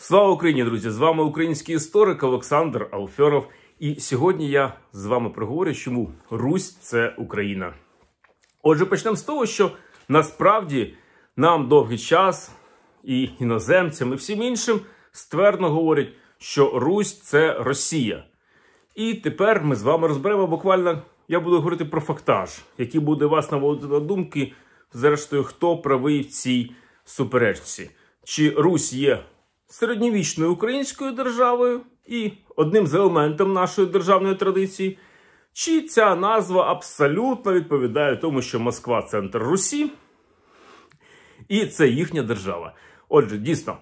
Слава Україні, друзі! З вами український історик Олександр Алфьоров. І сьогодні я з вами проговорю, чому Русь це Україна. Отже, почнемо з того, що насправді нам довгий час і іноземцям, і всім іншим ствердно говорять, що Русь це Росія. І тепер ми з вами розберемо буквально. Я буду говорити про фактаж, який буде вас наводити на думки, зрештою, хто правий в цій суперечці. Чи Русь є середньовічною українською державою і одним з елементів нашої державної традиції, чи ця назва абсолютно відповідає тому, що Москва центр Русі, і це їхня держава. Отже, дійсно.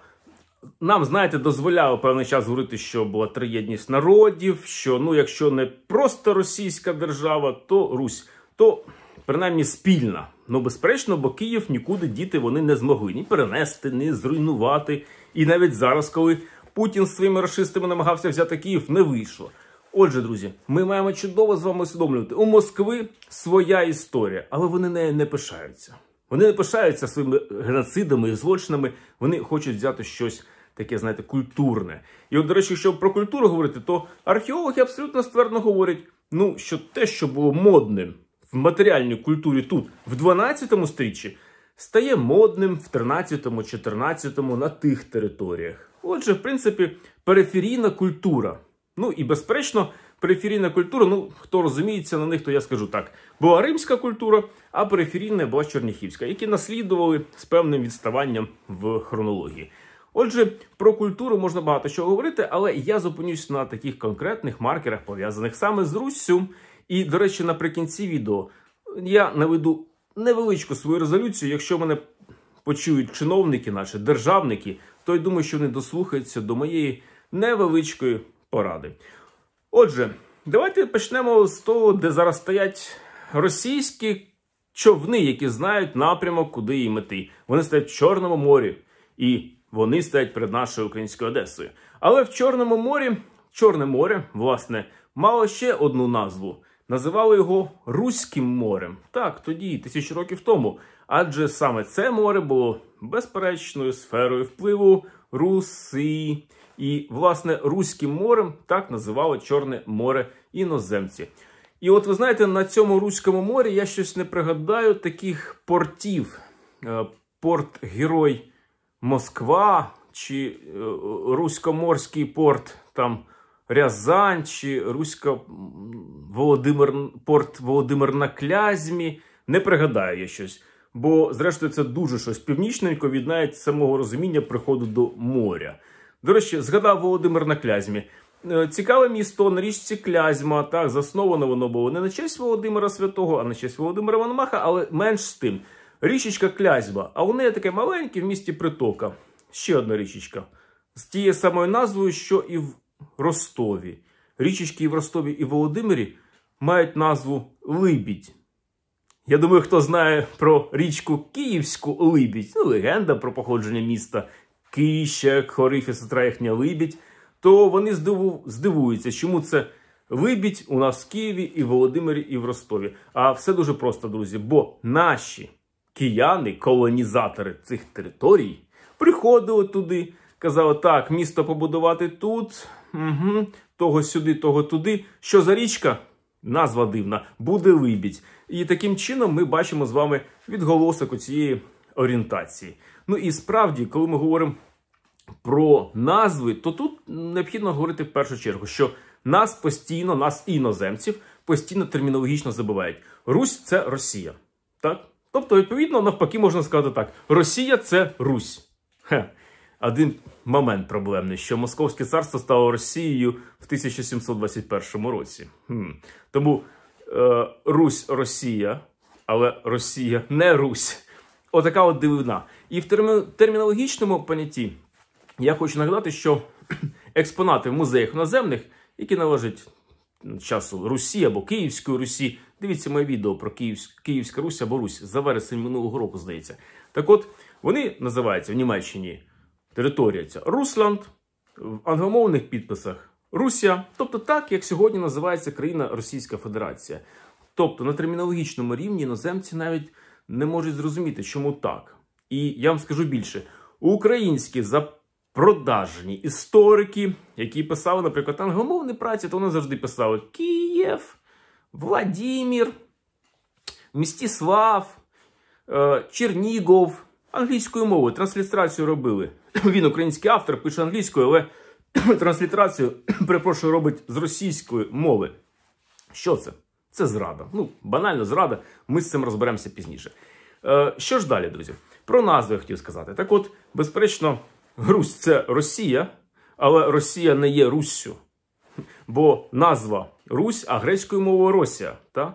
Нам, знаєте, дозволяло певний час говорити, що була триєдність народів, що ну, якщо не просто російська держава, то Русь, то принаймні спільна. Ну, безперечно, бо Київ нікуди діти вони не змогли ні перенести, ні зруйнувати. І навіть зараз, коли Путін з своїми расистами намагався взяти Київ, не вийшло. Отже, друзі, ми маємо чудово з вами усвідомлювати. У Москви своя історія, але вони нею не пишаються. Вони не пишаються своїми геноцидами і злочинами. Вони хочуть взяти щось таке, знаєте, культурне. І, от, до речі, якщо про культуру говорити, то археологи абсолютно ствердно говорять: ну, що те, що було модним в матеріальній культурі тут в 12 стріччі, стає модним в 13-14 на тих територіях. Отже, в принципі, периферійна культура. Ну і безперечно, периферійна культура. Ну хто розуміється на них, то я скажу так: була римська культура, а периферійна була черніхівська, які наслідували з певним відставанням в хронології. Отже, про культуру можна багато чого говорити, але я зупинюсь на таких конкретних маркерах, пов'язаних саме з Руссю і, до речі, наприкінці відео я наведу невеличку свою резолюцію. Якщо мене почують чиновники, наші державники, то я думаю, що вони дослухаються до моєї невеличкої поради. Отже, давайте почнемо з того, де зараз стоять російські човни, які знають напрямок, куди їм іти. Вони стоять в Чорному морі і вони стоять перед нашою українською Одесою. Але в Чорному морі, Чорне море, власне, мало ще одну назву Називали його Руським морем. Так, тоді, тисячі років тому. Адже саме це море було безперечною сферою впливу Руси. І, власне, Руським морем так називали Чорне море іноземці. І от ви знаєте, на цьому Руському морі я щось не пригадаю таких портів: е, порт Герой Москва чи е, Руськоморський порт там Рязань чи Руська Володимир, порт Володимир на Клязьмі. Не пригадаю я щось. Бо, зрештою, це дуже щось північненько від навіть самого розуміння приходу до моря. До речі, згадав Володимир на Клязьмі. Е, цікаве місто на річці Клязьма. Так, засновано воно було не на честь Володимира Святого, а на честь Володимира Ванмаха, але менш з тим. Річечка Клязьма, А у неї таке маленьке в місті Притока. Ще одна річечка. З тією самою назвою, що і в Ростові. Річечки і в Ростові і в Володимирі мають назву Либідь. Я думаю, хто знає про річку Київську Либідь, ну, легенда про походження міста Київщик, Хорифі, сестра їхня Либідь, то вони здиву... здивуються, чому це Либідь у нас в Києві і в Володимирі, і в Ростові. А все дуже просто, друзі, бо наші кияни, колонізатори цих територій, приходили туди, казали, так, місто побудувати тут угу, того сюди, того туди. Що за річка? Назва дивна, буде вибідь. І таким чином ми бачимо з вами відголосок цієї орієнтації. Ну і справді, коли ми говоримо про назви, то тут необхідно говорити в першу чергу, що нас постійно, нас іноземців, постійно термінологічно забувають. Русь це Росія. Так? Тобто, відповідно, навпаки, можна сказати так: Росія це Русь. Хе один момент проблемний, що Московське царство стало Росією в 1721 році. Хм. Тому е, Русь Росія, але Росія не Русь. Отака от дивина. І в термінологічному понятті я хочу нагадати, що експонати в музеях наземних, які належать часу Русі або Київської Русі, дивіться моє відео про Київсь... Київська Русь або Русь за вересень минулого року, здається. Так от вони називаються в Німеччині територія ця Русланд, в англомовних підписах Русія, тобто так, як сьогодні називається країна Російська Федерація. Тобто на термінологічному рівні іноземці навіть не можуть зрозуміти, чому так. І я вам скажу більше: українські запродажні історики, які писали, наприклад, англомовні праці, то вони завжди писали Київ, Владімір, Містіслав, Чернігов англійською мовою. Транслітерацію робили. Він український автор, пише англійською, але транслітерацію, перепрошую, робить з російської мови. Що це? Це зрада. Ну, банально зрада. Ми з цим розберемося пізніше. Е, що ж далі, друзі? Про назву я хотів сказати. Так от, безперечно, Русь це Росія, але Росія не є Руссю. Бо назва Русь, а грецькою мовою Росія. Та?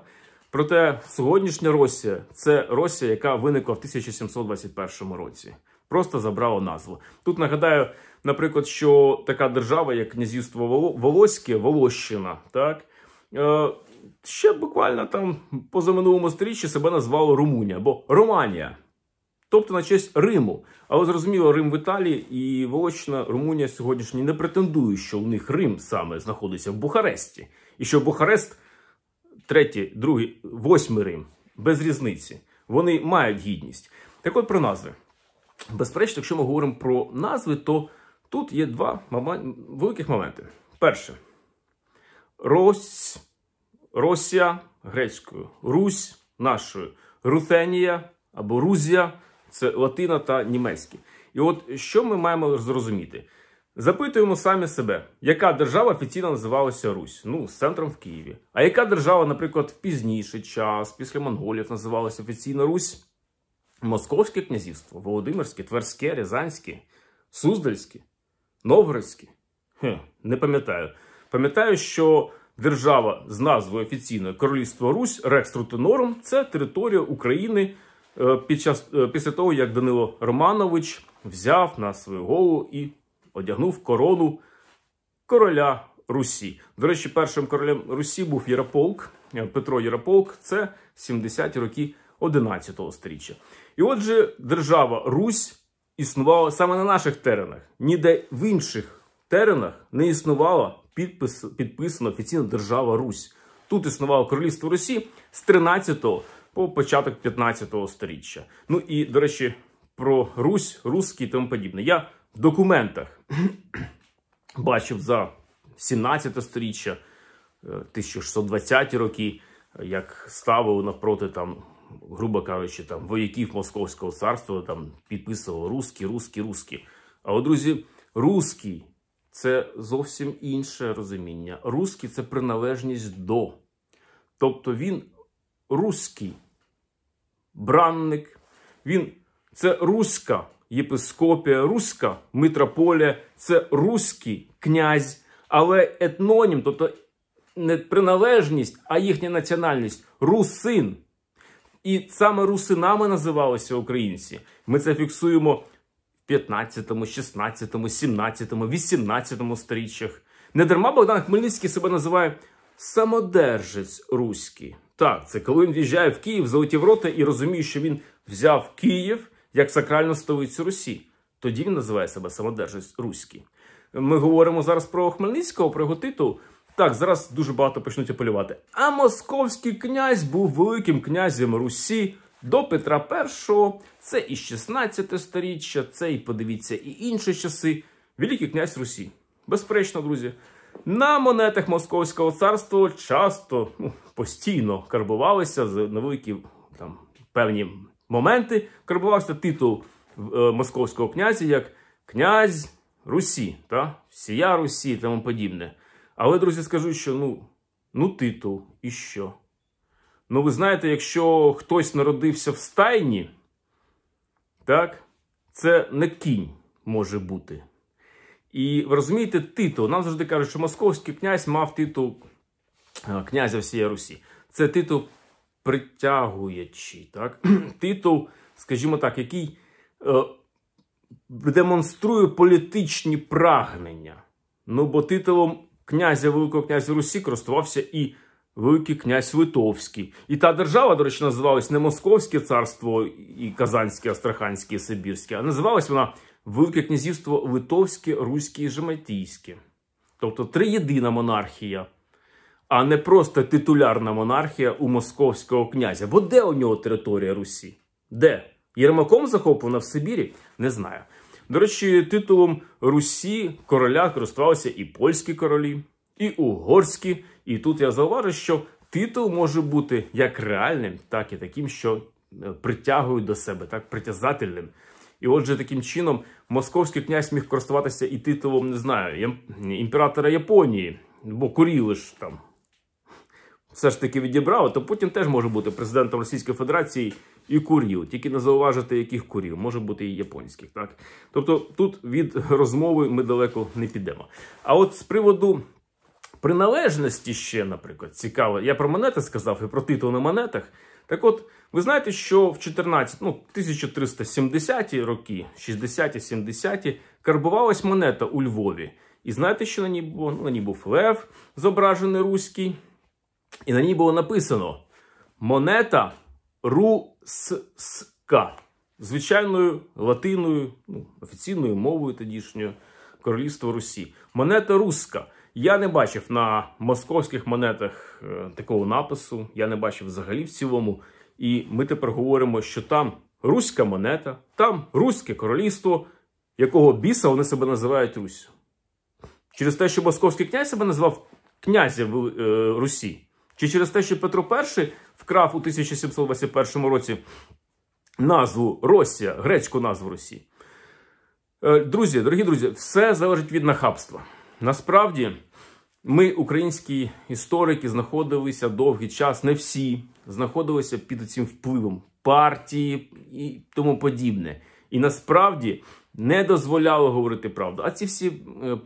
Проте сьогоднішня Росія це Росія, яка виникла в 1721 році. Просто забрала назву. Тут нагадаю, наприклад, що така держава, як князівство Волоське, Волощина, так е, ще буквально там позаминулому сторіччі себе назвало Румунія або Романія, тобто на честь Риму. Але зрозуміло, Рим в Італії і Волощина Румунія сьогоднішні не претендує, що у них Рим саме знаходиться в Бухаресті, і що Бухарест третій, другий, восьмий Рим, без різниці. Вони мають гідність. Так от про назви. Безперечно, якщо ми говоримо про назви, то тут є два великих моменти. Перше, Рось, Росія грецькою, Русь нашою, Рутенія або Рузія це Латина та німецькі. І от що ми маємо зрозуміти? Запитуємо самі себе, яка держава офіційно називалася Русь? Ну, з центром в Києві. А яка держава, наприклад, в пізніший час, після монголів, називалася офіційно Русь? Московське князівство, Володимирське, Тверське, Рязанське, Суздальське, Новгородське? Хе, Не пам'ятаю. Пам'ятаю, що держава з назвою офіційно Королівство Русь Рекс-Трутенорум це територія України е, під час е, після того, як Данило Романович взяв на свою голову і одягнув корону короля Русі. До речі, першим королем Русі був Ярополк, е, Петро Ярополк. Це 70-ті роки 11-го сторіччя. І отже, держава Русь існувала саме на наших теренах, ніде в інших теренах не існувала підпис, підписана офіційно держава Русь. Тут існувало королівство Русі з 13-го по початок 15-го сторіччя. Ну і до речі, про Русь, Руські і тому подібне. Я в документах. бачив за 17 сторіччя, 1620-ті е, роки, як ставив навпроти там, грубо кажучи, там вояків Московського царства, там підписували русські, русські, русські. Але, друзі, русський це зовсім інше розуміння. Русський це приналежність до. Тобто він русський бранник, він це руська єпископія руська, митрополія це руський князь, але етнонім, тобто не приналежність, а їхня національність русин. І саме русинами називалися українці. Ми це фіксуємо в 15, 16, 17, 18 сторіччях. Недарма Богдан Хмельницький себе називає самодержець руський. Так, це коли він в'їжджає в Київ, золоті ворота і розуміє, що він взяв Київ як сакральну столицю Русі. Тоді він називає себе самодержець Руський. Ми говоримо зараз про Хмельницького, про його титул. Так, зараз дуже багато почнуть апелювати. А московський князь був великим князем Русі до Петра І. Це і 16 сторіччя, це і подивіться, і інші часи. Великий князь Русі. Безперечно, друзі. На монетах Московського царства часто ну, постійно карбувалися з невеликі там певні моменти карбувався титул е, московського князя як князь Русі, та? Всія Русі і тому подібне. Але, друзі, скажу, що ну, ну титул і що? Ну, ви знаєте, якщо хтось народився в стайні, так, це не кінь може бути. І ви розумієте, титул. Нам завжди кажуть, що московський князь мав титул е, князя всієї Русі. Це титул Притягуючи так? титул, скажімо так, який е, демонструє політичні прагнення. Ну, бо титулом князя Великого князя Русі користувався і Великий князь Литовський. І та держава, до речі, називалась не Московське царство і Казанське, Астраханське, і Сибірське, а називалась вона Велике Князівство Литовське, Руське і Жематійське. Тобто триєдина монархія а не просто титулярна монархія у московського князя. Бо де у нього територія Русі? Де? Єрмаком захоплена в Сибірі? Не знаю. До речі, титулом Русі короля користувалися і польські королі, і угорські. І тут я зауважу, що титул може бути як реальним, так і таким, що е, притягують до себе, так притязательним. І, отже, таким чином, московський князь міг користуватися і титулом, не знаю, імператора Японії, бо куріли ж там все ж таки відібрали, то Путін теж може бути президентом Російської Федерації і курів, тільки не зауважити, яких курів, може бути і японських. Так, тобто тут від розмови ми далеко не підемо. А от з приводу приналежності ще, наприклад, цікаво, я про монети сказав і про титул на монетах. Так, от ви знаєте, що в 14, ну 1370-ті роки, 60-ті, 70-ті, карбувалась монета у Львові. І знаєте, що на ній було? Ну, на ній був Лев, зображений руський. І на ній було написано монета руска звичайною латиною, ну, офіційною мовою тодішньою королівства Русі. Монета руска. Я не бачив на московських монетах е, такого напису, я не бачив взагалі в цілому. І ми тепер говоримо, що там руська монета, там руське королівство, якого біса вони себе називають Русь. Через те, що московський князь себе назвав князя е, Русі. Чи через те, що Петро І вкрав у 1721 році назву Росія, грецьку назву Росії? Е, друзі, дорогі друзі, все залежить від нахабства. Насправді, ми, українські історики, знаходилися довгий час, не всі знаходилися під цим впливом партії і тому подібне. І насправді не дозволяли говорити правду. А ці всі е,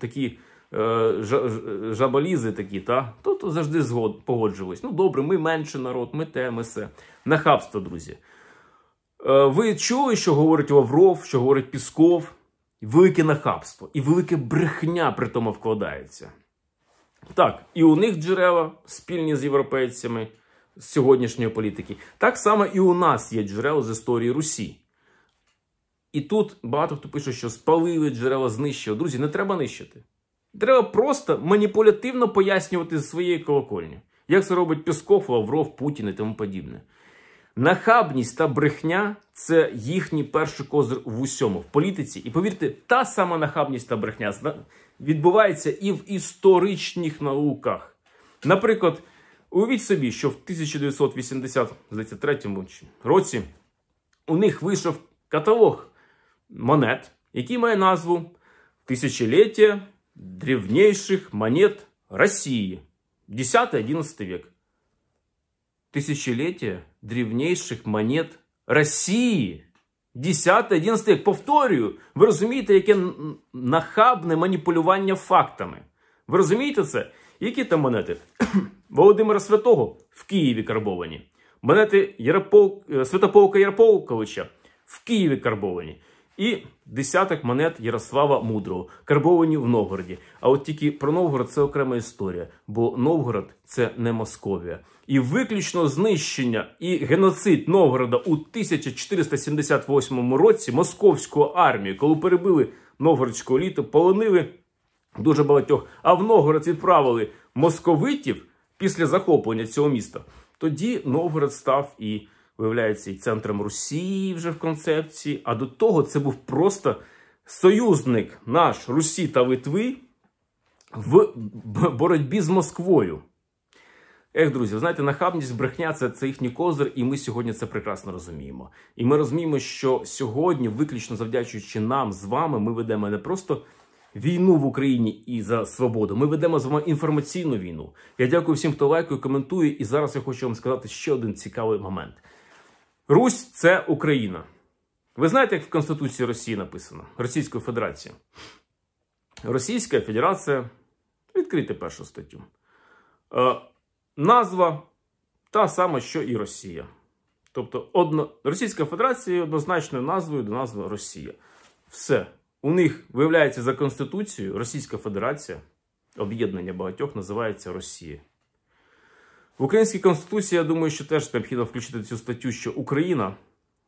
такі Е, жаболізи такі, та? то, то завжди згод, погоджувались. Ну, добре, ми менше народ, ми те, ми все. Нахабство, друзі. Е, ви чули, що говорить Лавров, що говорить Пісков? Велике нахабство і велике брехня при тому вкладається. Так, і у них джерела спільні з європейцями з сьогоднішньої політики. Так само і у нас є джерела з історії Русі. І тут багато хто пише, що спалили джерела знищили. Друзі, не треба нищити. Треба просто маніпулятивно пояснювати з своєї колокольні, як це робить Пісков, Лавров, Путін і тому подібне. Нахабність та брехня це їхній перший козир в усьому в політиці. І повірте, та сама нахабність та брехня відбувається і в історичних науках. Наприклад, уявіть собі, що в 1983 році у них вийшов каталог монет, який має назву Тисячоліття древнейших монет России. 10-11 век. Тысячелетие древнейших монет Росії. 10-11 век. Повторюю, ви розумієте, яке нахабне маніпулювання фактами. Ви розумієте це? Які там монети? Володимира Святого в Києві карбовані. Монети Яропол... Э, Святополка Ярополковича в Києві карбовані. І десяток монет Ярослава Мудрого, карбовані в Новгороді. А от тільки про Новгород це окрема історія, бо Новгород це не Московія. І виключно знищення і геноцид Новгорода у 1478 році московську армію, коли перебили новгородську літу, полонили дуже багатьох. А в Новгород відправили московитів після захоплення цього міста. Тоді Новгород став і виявляється, і центром Росії вже в концепції. А до того це був просто союзник наш Русі та Литви в боротьбі з Москвою. Ех, друзі, знаєте, нахабність брехня це, це їхній козир, і ми сьогодні це прекрасно розуміємо. І ми розуміємо, що сьогодні, виключно завдячуючи нам з вами, ми ведемо не просто. Війну в Україні і за свободу. Ми ведемо з вами інформаційну війну. Я дякую всім, хто лайкує, коментує. І зараз я хочу вам сказати ще один цікавий момент. Русь це Україна. Ви знаєте, як в Конституції Росії написано Російської Федерації? Російська Федерація. Відкрити першу статтю. Е, назва та сама, що і Росія. Тобто, одно... Російська Федерація є однозначною назвою до назви Росія. Все. У них виявляється за Конституцією Російська Федерація, об'єднання багатьох називається Росія. В українській конституції я думаю, що теж необхідно включити цю статтю, що Україна,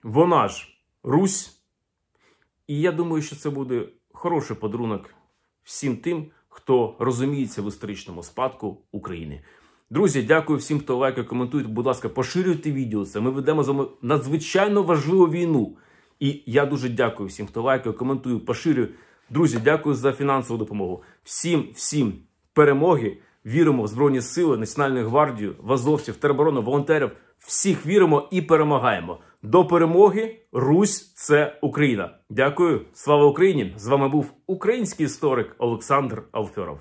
вона ж Русь. І я думаю, що це буде хороший подарунок всім тим, хто розуміється в історичному спадку України. Друзі, дякую всім, хто лайкає, коментує. Будь ласка, поширюйте відео. Це ми ведемо з вами надзвичайно важливу війну. І я дуже дякую всім, хто лайкає, коментує, поширює. Друзі, дякую за фінансову допомогу. Всім, всім перемоги! віримо в Збройні Сили, Національну гвардію, вазовців, тероборону, волонтерів. Всіх віримо і перемагаємо. До перемоги, Русь, це Україна. Дякую, слава Україні! З вами був український історик Олександр Алфьоров.